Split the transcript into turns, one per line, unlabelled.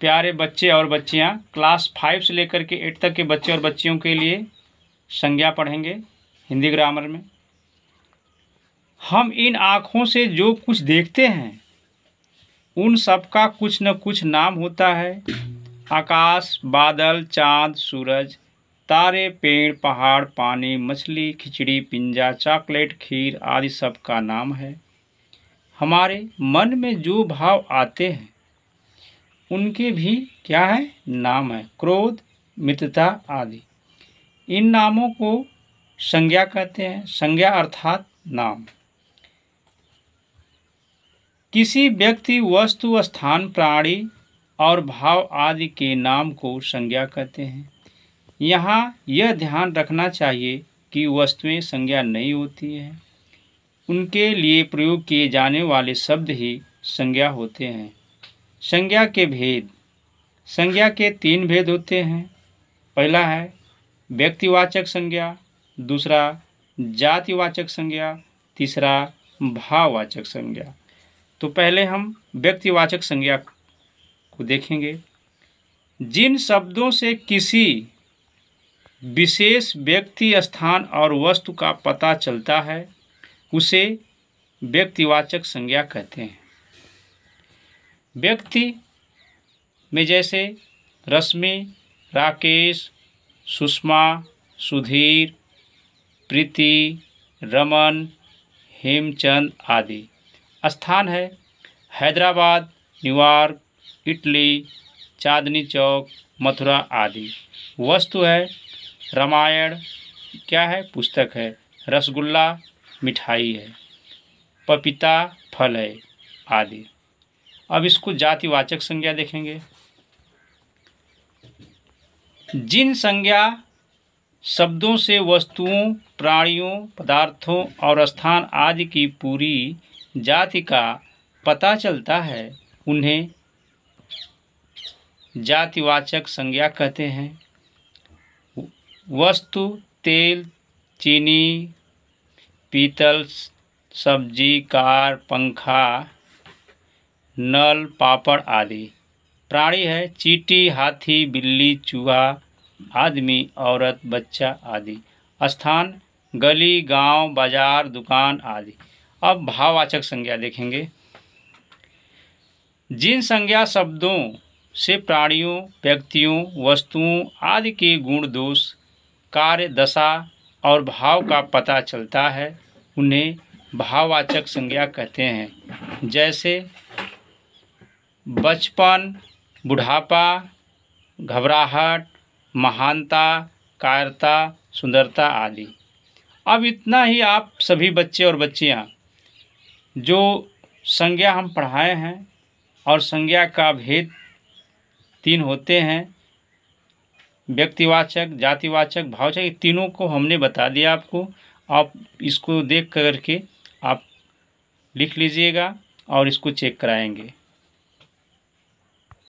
प्यारे बच्चे और बच्चियाँ क्लास फाइव से लेकर के एट तक के बच्चे और बच्चियों के लिए संज्ञा पढ़ेंगे हिंदी ग्रामर में हम इन आँखों से जो कुछ देखते हैं उन सब का कुछ न कुछ नाम होता है आकाश बादल चांद सूरज तारे पेड़ पहाड़ पानी मछली खिचड़ी पिंजा चॉकलेट खीर आदि सब का नाम है हमारे मन में जो भाव आते हैं उनके भी क्या है नाम है क्रोध मित्रता आदि इन नामों को संज्ञा कहते हैं संज्ञा अर्थात नाम किसी व्यक्ति वस्तु स्थान प्राणी और भाव आदि के नाम को संज्ञा कहते हैं यहाँ यह ध्यान रखना चाहिए कि वस्तुएं संज्ञा नहीं होती हैं उनके लिए प्रयोग किए जाने वाले शब्द ही संज्ञा होते हैं संज्ञा के भेद संज्ञा के तीन भेद होते हैं पहला है व्यक्तिवाचक संज्ञा दूसरा जातिवाचक संज्ञा तीसरा भाववाचक संज्ञा तो पहले हम व्यक्तिवाचक संज्ञा को देखेंगे जिन शब्दों से किसी विशेष व्यक्ति स्थान और वस्तु का पता चलता है उसे व्यक्तिवाचक संज्ञा कहते हैं व्यक्ति में जैसे रश्मि राकेश सुषमा सुधीर प्रीति रमन हेमचंद आदि स्थान है हैदराबाद न्यूयॉर्क इटली चांदनी चौक मथुरा आदि वस्तु है रामायण क्या है पुस्तक है रसगुल्ला मिठाई है पपीता फल है आदि अब इसको जातिवाचक संज्ञा देखेंगे जिन संज्ञा शब्दों से वस्तुओं प्राणियों पदार्थों और स्थान आदि की पूरी जाति का पता चलता है उन्हें जातिवाचक संज्ञा कहते हैं वस्तु तेल चीनी पीतल सब्जी कार पंखा नल पापड़ आदि प्राणी है चीटी हाथी बिल्ली चूहा आदमी औरत बच्चा आदि स्थान गली गांव बाजार दुकान आदि अब भाववाचक संज्ञा देखेंगे जिन संज्ञा शब्दों से प्राणियों व्यक्तियों वस्तुओं आदि के गुण दोष कार्य दशा और भाव का पता चलता है उन्हें भाववाचक संज्ञा कहते हैं जैसे बचपन बुढ़ापा घबराहट महानता कायरता सुंदरता आदि अब इतना ही आप सभी बच्चे और बच्चियाँ जो संज्ञा हम पढ़ाए हैं और संज्ञा का भेद तीन होते हैं व्यक्तिवाचक जातिवाचक भावचक तीनों को हमने बता दिया आपको आप इसको देख करके आप लिख लीजिएगा और इसको चेक कराएंगे